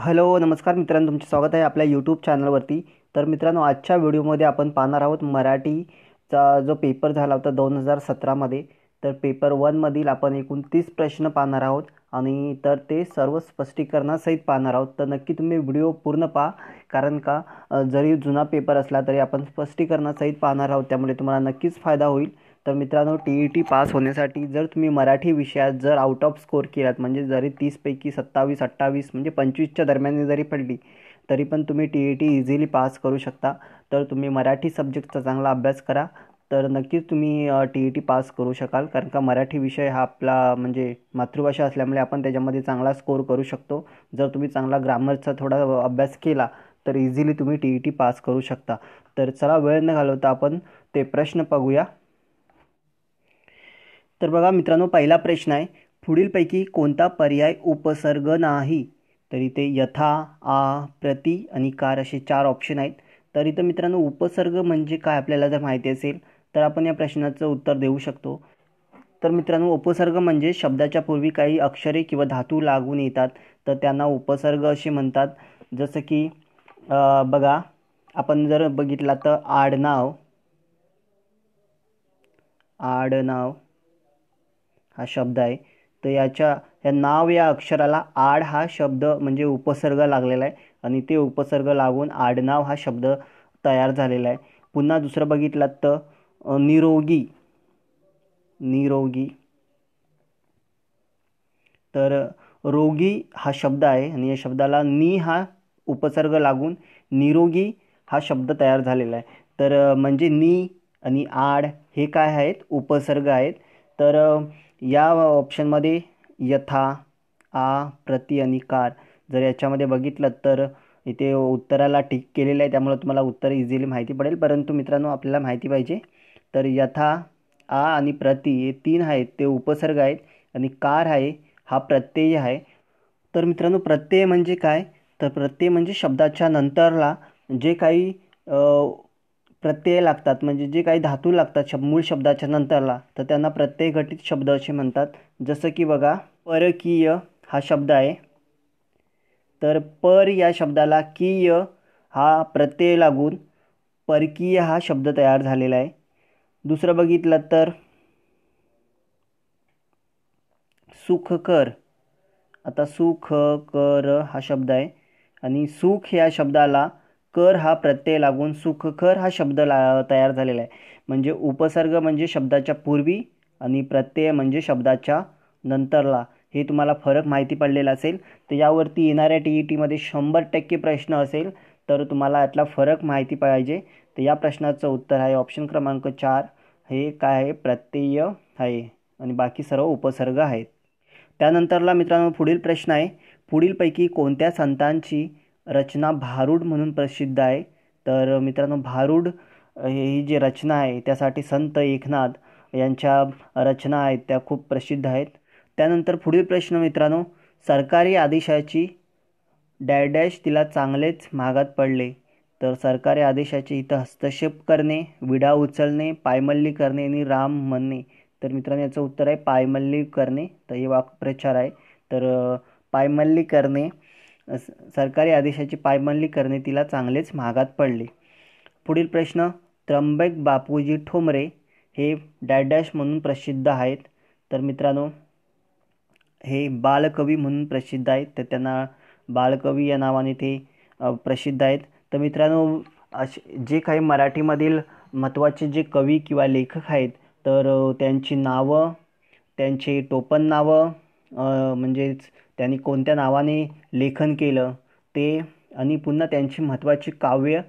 hello नमस्कार मित्रांनो तुमचे स्वागत आहे आपल्या यूट्यूब चॅनलवरती तर मित्रांनो आजच्या व्हिडिओमध्ये आपण पाहणार आहोत मराठीचा जो पेपर झाला होता दोन हजार सतरामध्ये तर पेपर वनमधील आपण एकूण तीस प्रश्न पाहणार आहोत आणि तर ते सर्व स्पष्टीकरणासहित पाहणार आहोत तर नक्की तुम्ही व्हिडिओ पूर्ण पहा कारण का जरी जुना पेपर असला तरी आपण स्पष्टीकरणासहित पाहणार आहोत त्यामुळे तुम्हाला नक्कीच फायदा होईल तर मित्रांनो टी ई टी पास होण्यासाठी जर तुम्ही मराठी विषयात जर आउट ऑफ स्कोर केलात म्हणजे जरी तीसपैकी सत्तावीस अठ्ठावीस म्हणजे पंचवीसच्या दरम्यान जरी पडली तरी पण तुम्ही T E T easily pass करू शकता तर तुम्ही मराठी सब्जेक्टचा चांगला अभ्यास करा तर नक्कीच तुम्ही टी ई टी पास करू शकाल कारण का मराठी विषय हा आपला म्हणजे मातृभाषा असल्यामुळे आपण त्याच्यामध्ये चांगला स्कोर करू शकतो जर तुम्ही चांगला ग्रामरचा थोडा अभ्यास केला तर इझिली तुम्ही टी ई टी पास करू शकता तर चला वेळ न घालवता आपण ते प्रश्न बघूया तर बघा मित्रांनो पहिला प्रश्न आहे पुढीलपैकी कोणता पर्याय उपसर्ग नाही तर इथे यथा आ प्रति आणि कार असे चार ऑप्शन आहेत तर इथं मित्रांनो उपसर्ग म्हणजे काय आपल्याला जर माहिती असेल तर आपण या प्रश्नाचं उत्तर देऊ शकतो तर मित्रांनो उपसर्ग म्हणजे शब्दाच्या पूर्वी काही अक्षरे किंवा धातू लागून येतात तर त्यांना उपसर्ग असे म्हणतात जसं की बघा आपण जर बघितला तर आडनाव आडनाव हा शब्द आहे तर याच्या या नाव या अक्षराला आड हा शब्द म्हणजे उपसर्ग लागलेला आहे आणि ते उपसर्ग लागून आडनाव हा शब्द तयार झालेला आहे पुन्हा दुसरं बघितलात तर निरोगी निरोगी तर रोगी हा शब्द आहे आणि या शब्दाला नी हा उपसर्ग लागून निरोगी हा शब्द तयार झालेला आहे तर म्हणजे नी आणि आड हे काय आहेत उपसर्ग आहेत तर या ऑप्शनमध्ये यथा आ प्रति आणि कार जर याच्यामध्ये बघितलं तर इथे उत्तराला टिक केलेलं आहे त्यामुळे तुम्हाला उत्तर इझिली माहिती पडेल परंतु मित्रांनो आपल्याला माहिती पाहिजे तर यथा आ आणि प्रति हे तीन आहेत ते उपसर्ग आहेत आणि कार आहे हा प्रत्यय आहे तर मित्रांनो प्रत्यय म्हणजे काय तर प्रत्यय म्हणजे शब्दाच्या नंतरला जे काही प्रत्यय लागतात म्हणजे जे काही धातू लागतात शब मूळ शब्दाच्या नंतरला तर त्यांना प्रत्यय घटित शब्द असे म्हणतात जसं की बघा परकीय हा शब्द आहे तर पर या शब्दाला कीय हा प्रत्यय लागून परकीय हा शब्द तयार झालेला आहे दुसरं बघितलं तर सुखकर आता सुख कर हा शब्द आहे आणि सुख या शब्दाला कर हा प्रत्यय लागून सुखकर हा शब्द ला तयार झालेला आहे म्हणजे उपसर्ग म्हणजे शब्दाच्या पूर्वी आणि प्रत्यय म्हणजे शब्दाच्या नंतरला हे तुम्हाला फरक माहिती पडलेला असेल तर यावरती येणाऱ्या टी ई टीमध्ये शंभर टक्के प्रश्न असेल तर तुम्हाला यातला फरक माहिती पाहिजे तर या प्रश्नाचं उत्तर आहे ऑप्शन क्रमांक चार हे काय आहे प्रत्यय आहे आणि बाकी सर्व उपसर्ग आहेत त्यानंतरला मित्रांनो पुढील प्रश्न आहे पुढीलपैकी कोणत्या संतांची रचना भारूड म्हणून प्रसिद्ध आहे तर मित्रांनो भारूड ही जी रचना आहे त्यासाठी संत एकनाथ यांच्या रचना आहेत त्या खूप प्रसिद्ध आहेत त्यानंतर पुढील प्रश्न मित्रांनो सरकारी आदेशाची डॅडॅश तिला चांगलेच महागात पडले तर सरकारी आदेशाचे इथं हस्तक्षेप करणे विडा उचलणे पायमल्ली करणे आणि राम म्हणणे तर मित्रांनो याचं उत्तर आहे पायमल्ली करणे तर हे वाक्प्रचार आहे तर पायमल्ली करणे सरकारी आदेशाची पायमल्ली करणे तिला चांगलेच महागात पडले पुढील प्रश्न त्र्यंबक बापूजी ठोंबरे हे डॅडॅश डॅश म्हणून प्रसिद्ध आहेत तर मित्रांनो हे बालकवी म्हणून प्रसिद्ध आहेत तर त्यांना बालकवी या नावाने ते प्रसिद्ध आहेत तर मित्रांनो असे जे काही मराठीमधील महत्त्वाचे जे कवी किंवा लेखक आहेत तर त्यांची नावं त्यांचे टोपण नावं म्हणजेच त्यांनी कोणत्या नावाने लेखन केलं ते आणि पुन्हा त्यांची महत्त्वाची काव्य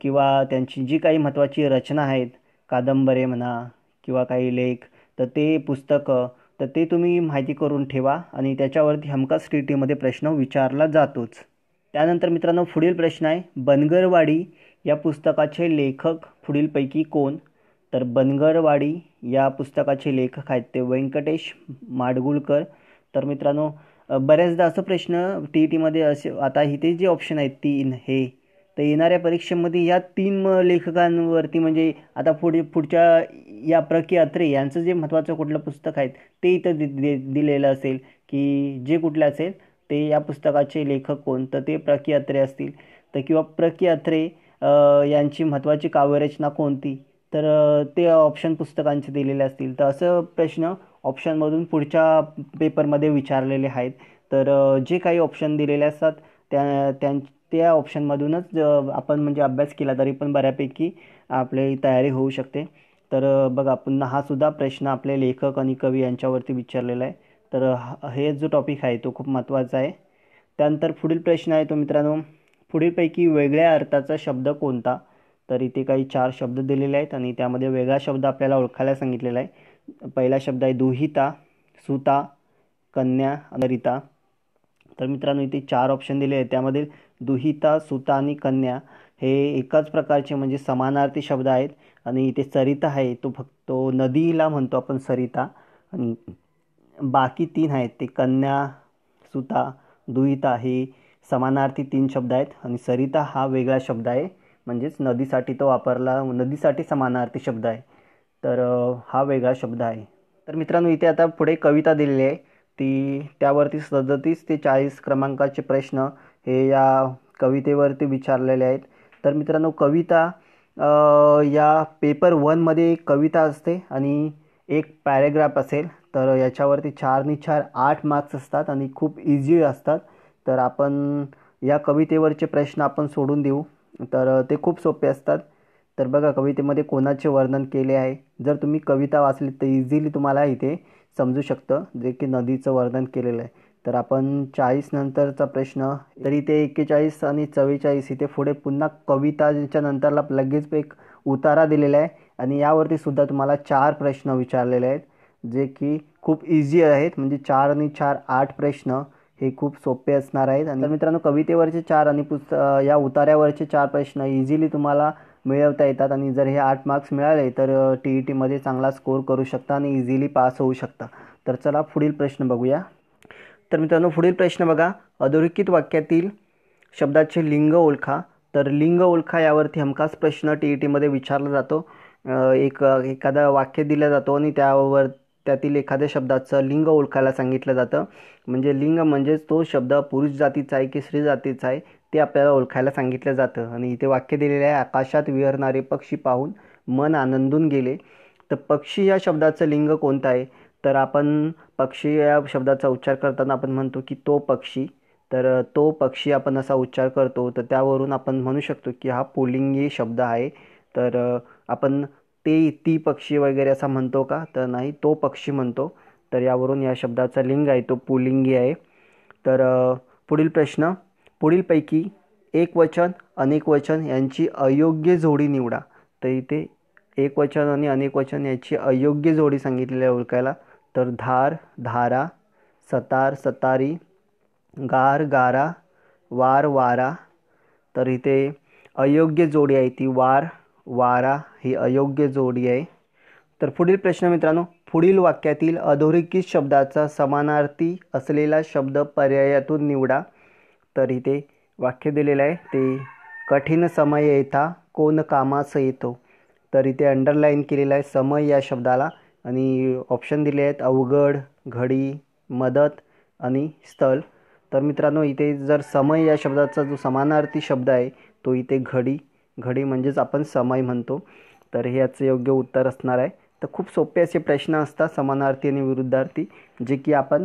किंवा त्यांची जी काही महत्त्वाची रचना आहेत कादंबरे म्हणा किंवा काही लेख तर ते पुस्तकं तर ते तुम्ही माहिती करून ठेवा आणि त्याच्यावरती हमखास टी प्रश्न विचारला जातोच त्यानंतर मित्रांनो पुढील प्रश्न आहे बनगरवाडी या पुस्तकाचे लेखक पुढीलपैकी कोण तर बनगरवाडी या पुस्तकाचे लेखक आहेत ते व्यंकटेश माडगुळकर तर मित्रांनो बऱ्याचदा असं प्रश्न टी ई टीमध्ये असे आता इथे जे ऑप्शन आहेत तीन हे तर येणाऱ्या परीक्षेमध्ये या तीन लेखकांवरती म्हणजे आता पुढे पुढच्या या प्र अत्रे यांचं जे महत्त्वाचं कुठलं पुस्तक आहेत ते इथं दि दिलेलं असेल की जे कुठलं असेल ते या पुस्तकाचे लेखक कोण तर ते प्र अत्रे असतील तर किंवा प्र अत्रे यांची महत्त्वाची काव्यरचना कोणती तर ते ऑप्शन पुस्तकांचे दिलेले असतील तर असं प्रश्न ऑप्शनमधून पुढच्या पेपरमध्ये विचारलेले आहेत तर जे काही ऑप्शन दिलेले असतात त्या त्यां त्या ऑप्शनमधूनच आपण म्हणजे अभ्यास केला तरी पण बऱ्यापैकी आपली तयारी होऊ शकते तर बघा पुन्हा हा सुद्धा प्रश्न आपले लेखक आणि कवी यांच्यावरती विचारलेला आहे तर हे जो टॉपिक आहे तो खूप महत्त्वाचा आहे त्यानंतर पुढील प्रश्न आहे तो मित्रांनो पुढीलपैकी वेगळ्या अर्थाचा शब्द कोणता तर इथे काही चार शब्द दिलेले आहेत आणि त्यामध्ये वेगळा शब्द आपल्याला ओळखायला सांगितलेला आहे पहिला शब्द आहे दुहिता सुता कन्या अनरिता तर मित्रांनो इथे चार ऑप्शन दिले आहेत त्यामध्ये दुहिता सुता आणि कन्या हे एकाच प्रकारचे म्हणजे समानार्थी शब्द आहेत आणि इथे सरिता आहे तो फक्त नदीला म्हणतो आपण सरिता आणि बाकी तीन आहेत ते कन्या सुता दुहिता हे समानार्थी तीन शब्द आहेत आणि सरिता हा वेगळा शब्द आहे म्हणजेच नदीसाठी तो वापरला नदीसाठी समानार्थी शब्द आहे तर हा वेगळा शब्द आहे तर मित्रांनो इथे आता पुढे कविता दिलेली आहे ती त्यावरती सदतीस ते चाळीस क्रमांकाचे प्रश्न हे या कवितेवरती विचारलेले आहेत तर मित्रांनो कविता या पेपर वनमध्ये कविता असते आणि एक पॅरेग्राफ असेल तर याच्यावरती चारनी चार आठ मार्क्स असतात आणि खूप इझी असतात तर आपण या कवितेवरचे प्रश्न आपण सोडून देऊ तर ते खूप सोपे असतात तर बघा कवितेमध्ये कोणाचे वर्णन केले आहे जर तुम्ही कविता वाचली तर इझिली तुम्हाला इथे समजू शकतं जे की नदीचं वर्णन केलेलं आहे तर आपण चाळीस नंतरचा प्रश्न तर इथे एक्केचाळीस आणि चव्वेचाळीस इथे पुढे पुन्हा कविताच्या नंतरला लगेच एक उतारा दिलेला आहे आणि यावरती सुद्धा तुम्हाला चार प्रश्न विचारलेले आहेत जे की खूप इझी आहेत म्हणजे चार आणि चार आठ प्रश्न हे खूप सोपे असणार आहेत आणि मित्रांनो कवितेवरचे चार आणि पुस्त या उतार्यावरचे चार प्रश्न इझिली तुम्हाला मिळवता येतात आणि जर हे आठ मार्क्स मिळाले तर टी ई टीमध्ये e चांगला स्कोर करू शकता आणि इझिली पास होऊ शकता तर चला पुढील प्रश्न बघूया तर मित्रांनो पुढील प्रश्न बघा अधोरेखित वाक्यातील शब्दाचे लिंग ओळखा तर लिंग ओळखा यावरती हमखास प्रश्न टी ई e टीमध्ये विचारला जातो एक एखादा वाक्य दिला जातो आणि त्यावर त्यातील एखाद्या शब्दाचं लिंग ओळखायला सांगितलं जातं म्हणजे लिंग म्हणजेच तो शब्द पुरुष जातीचा आहे की स्त्री जातीचा आहे ते आपल्याला ओळखायला सांगितलं जातं आणि इथे वाक्य दिलेलं आहे आकाशात विहरणारे पक्षी पाहून मन आनंदून गेले तर पक्षी या शब्दाचं लिंग कोणतं आहे तर आपण पक्षी या शब्दाचा उच्चार करताना आपण म्हणतो की तो पक्षी तर तो पक्षी आपण असा उच्चार करतो तर त्यावरून आपण म्हणू शकतो की हा पुलिंगी शब्द आहे तर आपण ते ती पक्षी वगैरे असा म्हणतो का तर नाही तो पक्षी म्हणतो तर यावरून या शब्दाचा लिंग आहे तो पुलिंगी आहे तर पुढील प्रश्न पुढीलपैकी एकवचन अनेकवचन यांची अयोग्य जोडी निवडा तर इथे एकवचन आणि अनेकवचन याची अयोग्य जोडी सांगितलेली आहे ओळखायला तर धार धारा सतार सतारी गार गारा वार वारा तर इथे अयोग्य जोडी आहे ती वार वारा ही अयोग्य जोडी आहे तर पुढील प्रश्न मित्रांनो पुढील वाक्यातील अधोरेखित शब्दाचा समानार्थी असलेला शब्द पर्यायातून निवडा तर इथे वाक्य दिलेलं आहे ते कठीण समय येता कोण कामाचं येतो तर इथे अंडरलाईन केलेलं आहे समय या शब्दाला आणि ऑप्शन दिले आहेत अवघड घडी मदत आणि स्थल तर मित्रांनो इथे जर समय या शब्दाचा जो समानार्थी शब्द आहे तो इथे घडी घडी म्हणजेच आपण समय म्हणतो तर हे याचं योग्य उत्तर असणार आहे तर खूप सोपे असे प्रश्न असतात समानार्थी आणि विरुद्धार्थी जे की आपण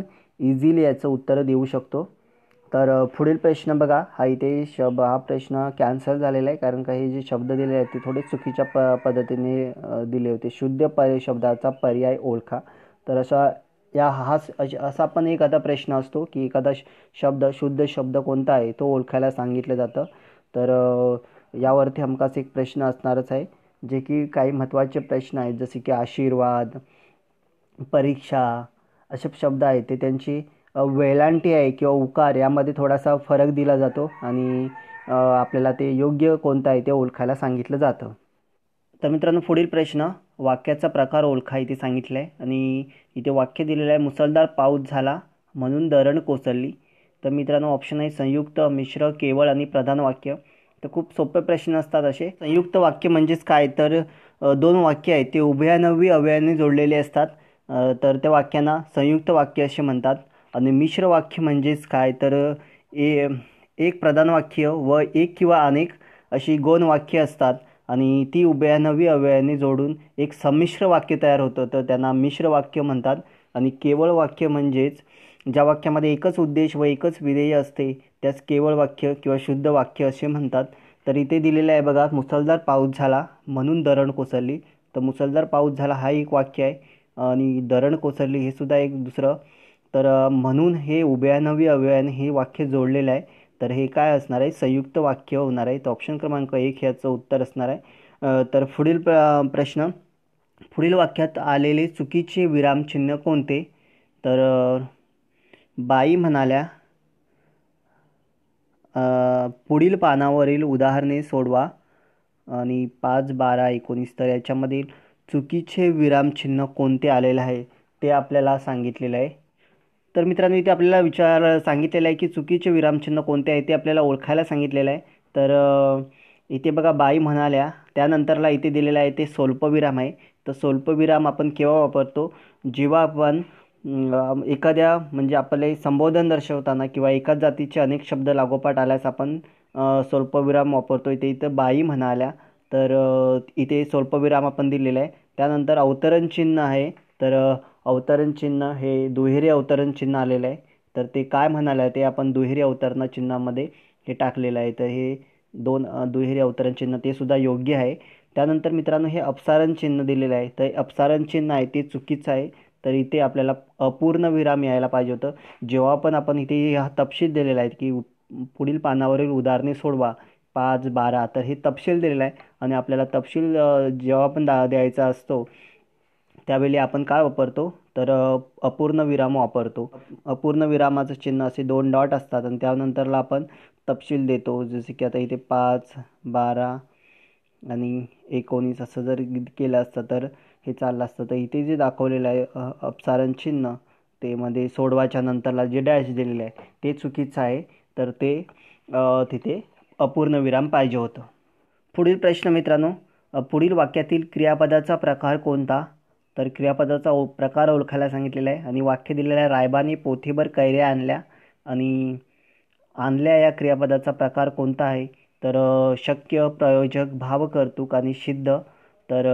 इझिली याचं उत्तर देऊ शकतो तर पुढील प्रश्न बघा हा इथे शब हा प्रश्न कॅन्सल झालेला आहे कारण का हे जे शब्द दिले आहेत ते थोडे चुकीच्या प पद्धतीने दिले होते शुद्ध पर शब्दाचा पर्याय ओळखा तर असा या हाच असा पण एक आता प्रश्न असतो की एखादा शब्द शुद्ध शब्द कोणता आहे तो ओळखायला सांगितलं जातं तर यावरती हमकास एक प्रश्न असणारच आहे जे की काही महत्त्वाचे प्रश्न आहेत जसे की आशीर्वाद परीक्षा असे शब्द आहेत ते त्यांची वेलांटी आहे किंवा उकार यामध्ये थोडासा फरक दिला जातो आणि आपल्याला ते योग्य कोणतं आहे ते ओळखायला सांगितलं जातं तर मित्रांनो पुढील प्रश्न वाक्याचा प्रकार ओळखा इथे सांगितलं आहे आणि इथे वाक्य दिलेलं आहे मुसळधार पाऊस झाला म्हणून दरण कोसळली तर मित्रांनो ऑप्शन आहे संयुक्त मिश्र केवळ आणि प्रधान वाक्य तर खूप सोपे प्रश्न असतात असे संयुक्त वाक्य म्हणजेच काय तर दोन वाक्य आहेत ते उभयानवी अवयाने जोडलेले असतात तर त्या वाक्यांना संयुक्त वाक्य असे म्हणतात आणि मिश्र वाक्य म्हणजेच काय तर ए एक प्रधान वाक्य व एक किंवा अनेक अशी गोन वाक्य असतात आणि ती उभ्या नवी जोडून एक संमिश्र वाक्य तयार होतं तर त्यांना मिश्र वाक्य म्हणतात आणि केवळ वाक्य म्हणजेच ज्या वाक्यामध्ये एकच उद्देश व एकच विधेय असते त्यास केवळ वाक्य किंवा शुद्ध वाक्य असे म्हणतात तर इथे दिलेलं आहे बघा मुसळधार पाऊस झाला म्हणून धरण कोसळली तर मुसळधार पाऊस झाला हा एक वाक्य आहे आणि धरण कोसळली हे सुद्धा एक दुसरं तर म्हणून हे उभयानवी अव्ययान हे वाक्य जोडलेलं आहे तर हे काय असणार आहे संयुक्त वाक्य होणार आहे तर ऑप्शन क्रमांक एक ह्याचं उत्तर असणार आहे तर पुढील प्र प्रश्न पुढील वाक्यात आलेले चुकीचे विरामचिन्ह कोणते तर बाई म्हणाल्या पुढील पानावरील उदाहरणे सोडवा आणि पाच बारा एकोणीस तर याच्यामधील चुकीचे विरामचिन्ह कोणते आलेलं आहे ते आपल्याला सांगितलेलं आहे तर मित्रांनो इथे आपल्याला विचार सांगितलेला आहे की चुकीचे विरामचिन्ह कोणते आहे ते आपल्याला ओळखायला सांगितलेलं आहे तर इथे बघा बाई म्हणाल्या त्यानंतरला इथे दिलेलं आहे ते स्वल्पविराम आहे तर स्वल्पविराम आपण केव्हा वापरतो जेव्हा आपण एखाद्या म्हणजे आपले संबोधन दर्शवताना किंवा एकाच जातीचे अनेक शब्द लागोपाठ आल्यास आपण स्वल्पविराम वापरतो इथे इथं बाई म्हणाल्या तर इथे स्वल्पविराम आपण दिलेला आहे त्यानंतर अवतरण चिन्ह आहे तर अवतरण चिन्ह हे दुहेरी अवतरण चिन्ह आलेलं आहे तर ते काय म्हणाले आहे ते आपण दुहेरी अवतरण चिन्हामध्ये हे टाकलेलं आहे तर हे दोन दुहेरी अवतरण चिन्ह ते सुद्धा योग्य आहे त्यानंतर मित्रांनो हे अपसारण चिन्ह दिलेलं आहे तर अपसारण चिन्ह आहे ते चुकीचं आहे तर इथे आपल्याला अपूर्ण विराम यायला पाहिजे होतं जेव्हा पण आपण इथे हा तपशील दिलेला आहे की पुढील पानावरील उदाहरणे सोडवा पाच बारा तर हे तपशील दिलेलं आहे आणि आपल्याला तपशील जेव्हा पण दा द्यायचा असतो त्यावेळी आपण काय वापरतो तर अपूर्ण विराम वापरतो अपूर्ण विरामाचं चिन्ह असे दोन डॉट असतात आणि त्यानंतरला आपण तपशील देतो जसे की आता इथे पाच बारा आणि एकोणीस असं जर केलं असतं तर हे चाललं असतं तर इथे जे दाखवलेलं आहे अपसारण चिन्ह ते मध्ये सोडवायच्या नंतरला जे डॅश दिलेलं आहे ते चुकीचं आहे तर ते तिथे अपूर्ण विराम पाहिजे होतं पुढील प्रश्न मित्रांनो पुढील वाक्यातील क्रियापदाचा प्रकार कोणता तर क्रियापदाचा ओ प्रकार ओळखायला सांगितलेला आहे आणि वाक्य दिलेलं आहे रायबाने पोथीभर कैऱ्या आणल्या आणि आणल्या या क्रियापदाचा प्रकार कोणता आहे तर शक्य प्रयोजक भावकर्तुक आणि सिद्ध तर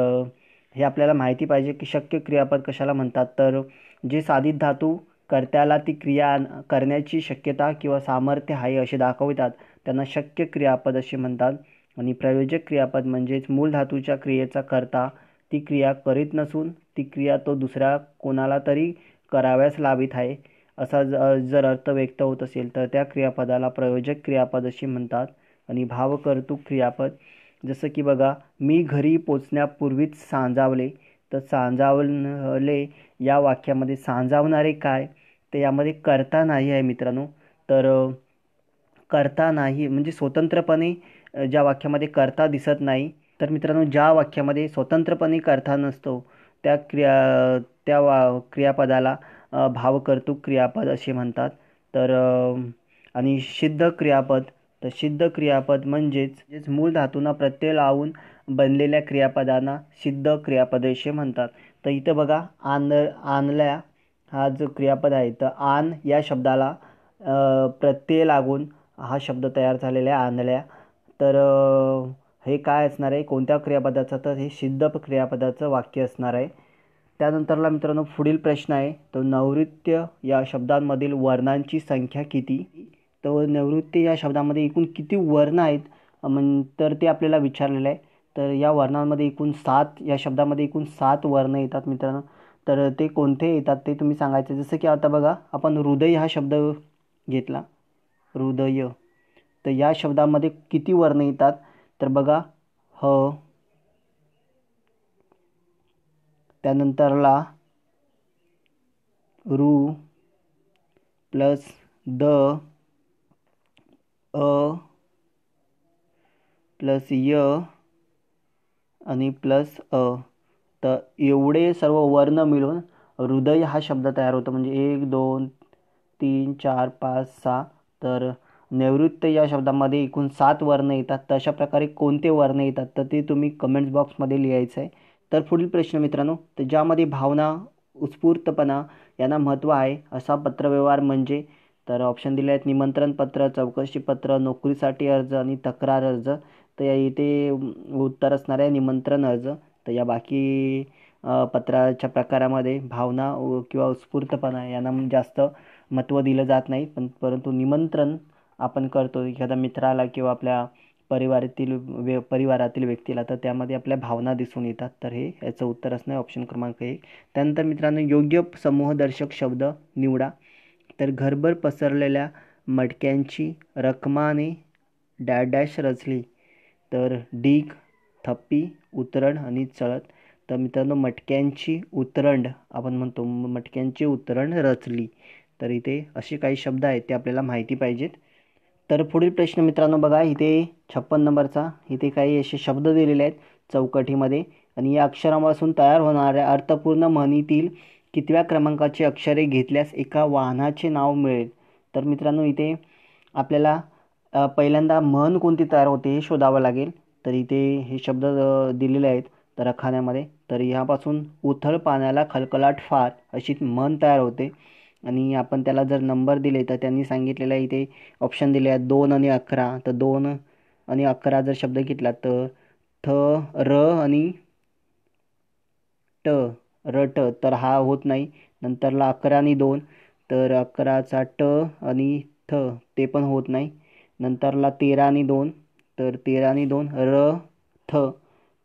हे आपल्याला माहिती पाहिजे की शक्य क्रियापद कशाला म्हणतात तर जे साधित धातू कर्त्याला ती क्रिया करण्याची शक्यता किंवा सामर्थ्य आहे असे दाखवितात त्यांना शक्य क्रियापद असे म्हणतात आणि प्रयोजक क्रियापद म्हणजेच मूल धातूच्या क्रियेचा करता ती क्रिया करीत नसून प्रतिक्रिया तो दुसऱ्या कोणाला तरी कराव्यास लावित आहे असा ज जर अर्थ व्यक्त होत असेल तर त्या क्रियापदाला प्रयोजक क्रियापद असे म्हणतात आणि भावकर्तुक क्रियापद जसं की बघा मी घरी पोचण्यापूर्वीच सांजावले तर सांजावले या वाक्यामध्ये सांजावणारे काय तर यामध्ये करता नाही आहे मित्रांनो तर करता नाही म्हणजे स्वतंत्रपणे ज्या वाक्यामध्ये करता दिसत नाही तर मित्रांनो ज्या वाक्यामध्ये स्वतंत्रपणे करता नसतो त्या क्रिया त्या वा क्रियापदाला भावकर्तुक क्रियापद असे म्हणतात तर आणि सिद्ध क्रियापद तर सिद्ध क्रियापद म्हणजेच म्हणजेच मूळ धातूंना प्रत्यय लावून बनलेल्या क्रियापदांना सिद्ध क्रियापद असे म्हणतात तर इथं बघा आन आणल्या हा जो क्रियापद आहे तर आन या शब्दाला प्रत्यय लागून हा शब्द तयार झालेला आहे आणल्या तर हे काय असणार आहे कोणत्या क्रियापदाचं तर हे सिद्ध क्रियापदाचं वाक्य असणार आहे त्यानंतरला मित्रांनो पुढील प्रश्न आहे तो नैऋत्य या शब्दांमधील वर्णांची संख्या किती तर नैऋत्य या शब्दामध्ये एकूण किती वर्ण आहेत म्हण तर ते आपल्याला विचारलेलं आहे तर या वर्णांमध्ये एकूण सात या शब्दामध्ये एकूण सात वर्ण येतात मित्रांनो तर ते कोणते येतात ते तुम्ही सांगायचे जसं की आता बघा आपण हृदय हा शब्द घेतला हृदय तर या शब्दामध्ये किती वर्ण येतात तर बघा ह त्यानंतरला रू प्लस द अ प्लस य आणि प्लस अ तर एवढे सर्व वर्ण मिळून हृदय हा शब्द तयार होतो म्हणजे एक दोन तीन चार पाच सहा तर निवृत्त या शब्दामध्ये एकूण सात वर्ण येतात तर प्रकारे कोणते वर्ण येतात तर ते तुम्ही कमेंट्स बॉक्समध्ये लिहायचं आहे तर पुढील प्रश्न मित्रांनो तर ज्यामध्ये भावना उत्स्फूर्तपणा यांना महत्त्व आहे असा पत्रव्यवहार म्हणजे तर ऑप्शन दिले आहेत निमंत्रण निमंत्रणपत्र चौकशीपत्र नोकरीसाठी अर्ज आणि तक्रार अर्ज तर या इथे उत्तर असणार आहे निमंत्रण अर्ज तर या बाकी पत्राच्या प्रकारामध्ये भावना किंवा उत्स्फूर्तपणा यांना जास्त महत्त्व दिलं जात नाही पण परंतु निमंत्रण आपण करतो एखाद्या मित्राला किंवा आपल्या परिवारातील व्य परिवारातील व्यक्तीला तर त्यामध्ये आपल्या भावना दिसून येतात तर हे याचं उत्तर असणं ऑप्शन क्रमांक एक त्यानंतर मित्रांनो योग्य समूहदर्शक शब्द निवडा तर घरभर पसरलेल्या मटक्यांची रकमाने डॅ डॅश रचली तर डीक थप्पी उतरण आणि चळत तर मित्रांनो मटक्यांची उतरंड आपण म्हणतो मटक्यांची उतरण रचली तर इथे असे काही शब्द आहेत ते आपल्याला माहिती पाहिजेत तर पुढील प्रश्न मित्रांनो बघा इथे छप्पन नंबरचा इथे काही असे शब्द दिलेले आहेत चौकटीमध्ये आणि या अक्षरापासून तयार होणाऱ्या अर्थपूर्ण म्हणीतील कितव्या क्रमांकाची अक्षरे घेतल्यास एका वाहनाचे नाव मिळेल तर मित्रांनो इथे आपल्याला पहिल्यांदा म्हण कोणती तयार होते हे शोधावं लागेल तर इथे हे शब्द दिलेले आहेत तर खाण्यामध्ये तर ह्यापासून उथळ पाण्याला खलखलाट फार अशी म्हण तयार होते आणि आपण त्याला जर नंबर दिले तर त्यांनी सांगितलेला इथे ऑप्शन दिले आहेत दोन आणि अकरा तर दोन आणि अकरा जर शब्द घेतला तर थ र आणि ट र ट तर हा होत नाही नंतरला अकरा आणि दोन तर अकराचा ट आणि थ ते पण होत नाही नंतरला तेरा आणि दोन तर तेरा आणि दोन र थ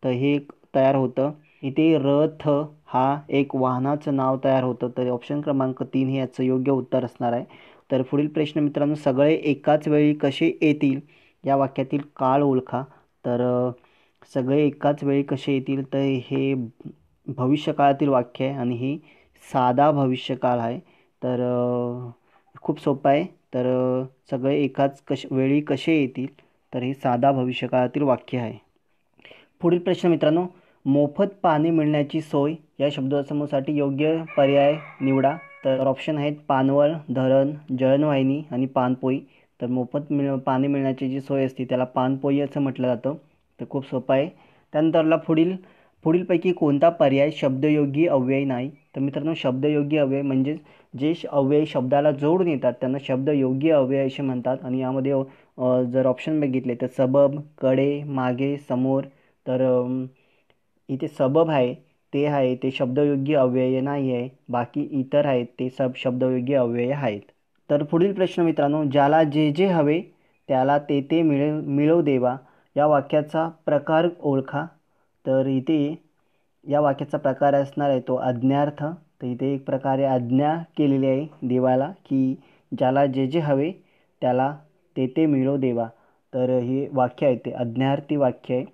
तर हे तयार होतं इथे र थ हा एक वाहनाचं नाव तयार होतं तर ऑप्शन क्रमांक तीन हे याचं योग्य उत्तर असणार आहे तर पुढील प्रश्न मित्रांनो सगळे एकाच वेळी कसे येतील या वाक्यातील काळ ओळखा तर सगळे एकाच वेळी कसे येतील तर हे भविष्यकाळातील वाक्य आहे आणि हे साधा भविष्यकाळ आहे तर खूप सोपं आहे तर सगळे एकाच कश वेळी कसे येतील तर हे साधा भविष्यकाळातील वाक्य आहे पुढील प्रश्न मित्रांनो मोफत पाणी मिळण्याची सोय या शब्दसमूहासाठी योग्य पर्याय निवडा तर ऑप्शन आहेत पानवळ धरण जळणवाहिनी आणि पानपोई तर मोफत मिळ पाणी मिळण्याची जी सोय असते त्याला पानपोई असं म्हटलं जातं तर खूप सोपं आहे त्यानंतरला पुढील पुढीलपैकी कोणता पर्याय शब्दयोगी अव्यय नाही तर मित्रांनो शब्दयोगी अव्यय म्हणजेच जे अव्यय शब्दाला जोडून येतात त्यांना शब्दयोगी अव्यय असे म्हणतात आणि यामध्ये जर ऑप्शन बघितले तर सबब कडे मागे समोर तर इथे सबब आहे ते आहे ते शब्दयोग्य अव्यय नाही आहे बाकी इतर आहेत ते सब शब्दयोग्य अव्यय आहेत तर पुढील प्रश्न मित्रांनो ज्याला जे जे हवे त्याला ते ते मिळ मिळव देवा या वाक्याचा प्रकार ओळखा तर इथे या वाक्याचा प्रकार असणार आहे तो अज्ञार्थ तर इथे एक प्रकारे आज्ञा केलेली आहे देवाला की ज्याला जे जे हवे त्याला ते ते मिळवू देवा तर हे वाक्य आहे ते अज्ञार्थी वाक्य आहे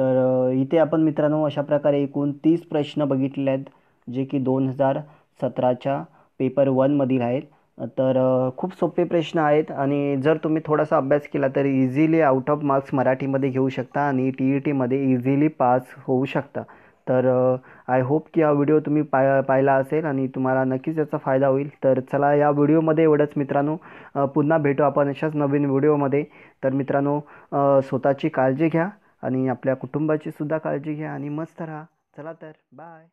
तर इथे आपण मित्रांनो अशा प्रकारे एकूण तीस प्रश्न बघितले आहेत जे की दोन हजार सतराच्या पेपर वनमधील आहेत तर खूप सोपे प्रश्न आहेत आणि जर तुम्ही थोडासा अभ्यास केला तर इझिली आउट ऑफ मार्क्स मराठीमध्ये घेऊ शकता आणि टी ई टीमध्ये इझिली पास होऊ शकता तर आय होप की हा व्हिडिओ तुम्ही पाय पाहिला असेल आणि तुम्हाला नक्कीच याचा फायदा होईल तर चला या व्हिडिओमध्ये एवढंच मित्रांनो पुन्हा भेटू आपण अशाच नवीन व्हिडिओमध्ये तर मित्रांनो स्वतःची काळजी घ्या आणि आपल्या कुटुंबाची सुद्धा काळजी घ्या आणि मस्त राहा चला तर बाय